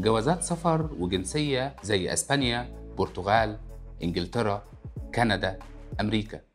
جوازات سفر وجنسية زي أسبانيا، برتغال، إنجلترا، كندا، أمريكا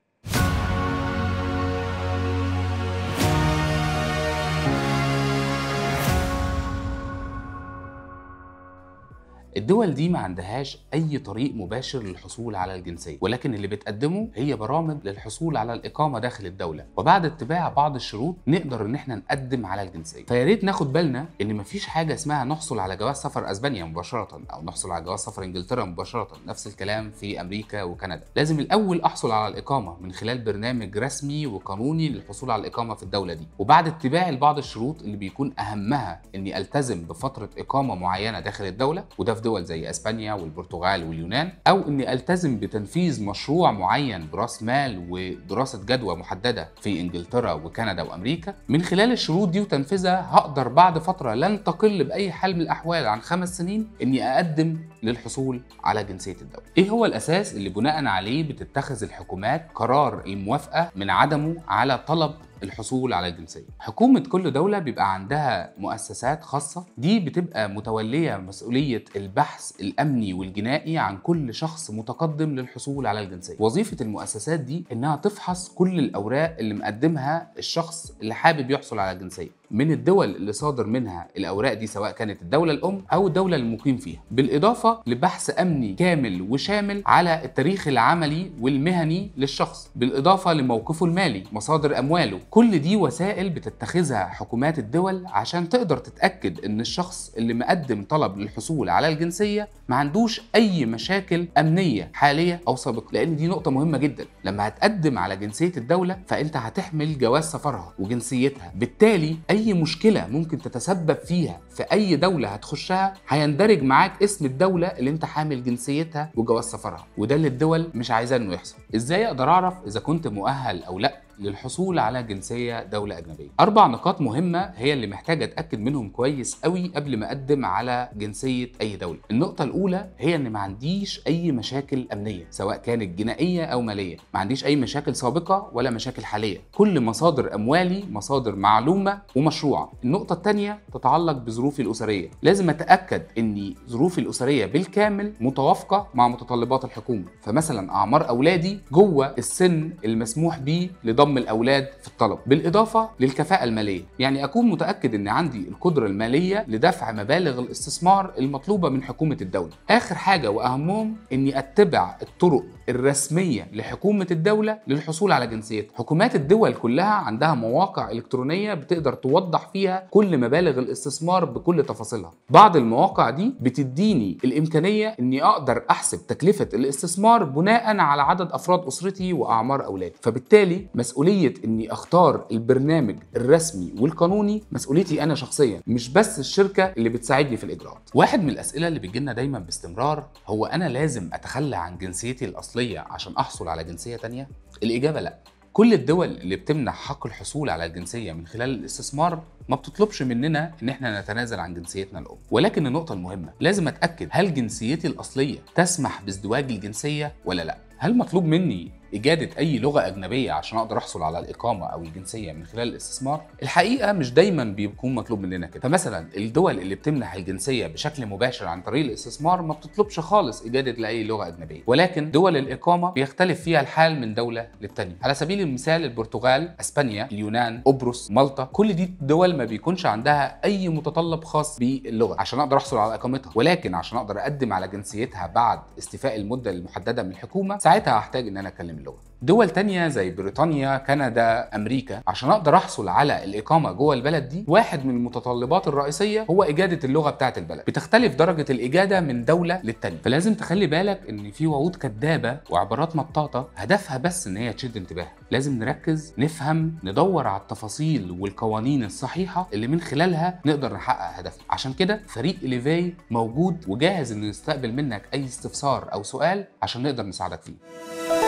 الدول دي ما عندهاش اي طريق مباشر للحصول على الجنسيه ولكن اللي بتقدمه هي برامج للحصول على الاقامه داخل الدوله وبعد اتباع بعض الشروط نقدر ان احنا نقدم على الجنسيه فيا ريت ناخد بالنا ان مفيش حاجه اسمها نحصل على جواز سفر اسبانيا مباشره او نحصل على جواز سفر انجلترا مباشره نفس الكلام في امريكا وكندا لازم الاول احصل على الاقامه من خلال برنامج رسمي وقانوني للحصول على الاقامه في الدوله دي وبعد اتباع لبعض الشروط اللي بيكون اهمها اني التزم بفتره اقامه معينه داخل الدوله وده في دول دول زي اسبانيا والبرتغال واليونان او اني التزم بتنفيذ مشروع معين براس مال ودراسه جدوى محدده في انجلترا وكندا وامريكا من خلال الشروط دي وتنفيذها هقدر بعد فتره لن تقل باي حال من الاحوال عن خمس سنين اني اقدم للحصول على جنسيه الدوله. ايه هو الاساس اللي بناء عليه بتتخذ الحكومات قرار الموافقه من عدمه على طلب الحصول على الجنسيه حكومه كل دوله بيبقى عندها مؤسسات خاصه دي بتبقى متوليه مسؤوليه البحث الامني والجنائي عن كل شخص متقدم للحصول على الجنسيه وظيفه المؤسسات دي انها تفحص كل الاوراق اللي مقدمها الشخص اللي حابب يحصل على الجنسيه من الدول اللي صادر منها الاوراق دي سواء كانت الدوله الام او الدوله المقيم فيها بالاضافه لبحث امني كامل وشامل على التاريخ العملي والمهني للشخص بالاضافه لموقفه المالي مصادر امواله كل دي وسائل بتتخذها حكومات الدول عشان تقدر تتاكد ان الشخص اللي مقدم طلب للحصول على الجنسيه ما عندوش اي مشاكل امنيه حاليه او سابقه لان دي نقطه مهمه جدا لما هتقدم على جنسيه الدوله فانت هتحمل جواز سفرها وجنسيتها بالتالي اي مشكله ممكن تتسبب فيها في اي دوله هتخشها هيندرج معاك اسم الدوله اللي انت حامل جنسيتها وجواز سفرها وده اللي الدول مش عايزاه انه يحصل ازاي اقدر اعرف اذا كنت مؤهل او لا للحصول على جنسيه دوله اجنبيه. اربع نقاط مهمه هي اللي محتاجة اتاكد منهم كويس قوي قبل ما اقدم على جنسيه اي دوله. النقطه الاولى هي ان ما عنديش اي مشاكل امنيه سواء كانت جنائيه او ماليه، ما عنديش اي مشاكل سابقه ولا مشاكل حاليه. كل مصادر اموالي مصادر معلومه ومشروعه. النقطه الثانيه تتعلق بظروفي الاسريه، لازم اتاكد ان ظروفي الاسريه بالكامل متوافقه مع متطلبات الحكومه، فمثلا اعمار اولادي جوه السن المسموح به لدولة ضم الاولاد في الطلب بالاضافه للكفاءه الماليه يعني اكون متاكد ان عندي القدره الماليه لدفع مبالغ الاستثمار المطلوبه من حكومه الدوله اخر حاجه واهمهم اني اتبع الطرق الرسميه لحكومه الدوله للحصول على جنسيتها حكومات الدول كلها عندها مواقع الكترونيه بتقدر توضح فيها كل مبالغ الاستثمار بكل تفاصيلها بعض المواقع دي بتديني الامكانيه اني اقدر احسب تكلفه الاستثمار بناء على عدد افراد اسرتي واعمار اولادي فبالتالي مسؤول مسؤوليه اني اختار البرنامج الرسمي والقانوني مسؤوليتي انا شخصيا مش بس الشركه اللي بتساعدني في الاجراءات واحد من الاسئله اللي بتجيلنا دايما باستمرار هو انا لازم اتخلى عن جنسيتي الاصليه عشان احصل على جنسيه تانية الاجابه لا كل الدول اللي بتمنح حق الحصول على الجنسيه من خلال الاستثمار ما بتطلبش مننا ان احنا نتنازل عن جنسيتنا الام ولكن النقطه المهمه لازم اتاكد هل جنسيتي الاصليه تسمح بازدواج الجنسيه ولا لا هل مطلوب مني إجادة أي لغة أجنبية عشان أقدر أحصل على الإقامة أو الجنسية من خلال الاستثمار؟ الحقيقة مش دايما بيكون مطلوب مننا كده، فمثلا الدول اللي بتمنح الجنسية بشكل مباشر عن طريق الاستثمار ما بتطلبش خالص إجادة لأي لغة أجنبية، ولكن دول الإقامة بيختلف فيها الحال من دولة للتانية، على سبيل المثال البرتغال، أسبانيا، اليونان، قبرص، مالطا، كل دي دول ما بيكونش عندها أي متطلب خاص باللغة عشان أقدر أحصل على إقامتها، ولكن عشان أقدر أقدم على جنسيتها بعد استيفاء المدة المحددة من الحكومة، ساعتها ساعتها هحتاج ان انا اتكلم اللغه دول تانية زي بريطانيا كندا امريكا عشان اقدر احصل على الاقامه جوه البلد دي واحد من المتطلبات الرئيسيه هو اجاده اللغه بتاعه البلد بتختلف درجه الاجاده من دوله للتانيه فلازم تخلي بالك ان في وعود كدابه وعبارات مطاطه هدفها بس ان هي تشد انتباهك لازم نركز نفهم ندور على التفاصيل والقوانين الصحيحه اللي من خلالها نقدر نحقق هدفنا عشان كده فريق ليفاي موجود وجاهز انه يستقبل منك اي استفسار او سؤال عشان نقدر نساعدك فيه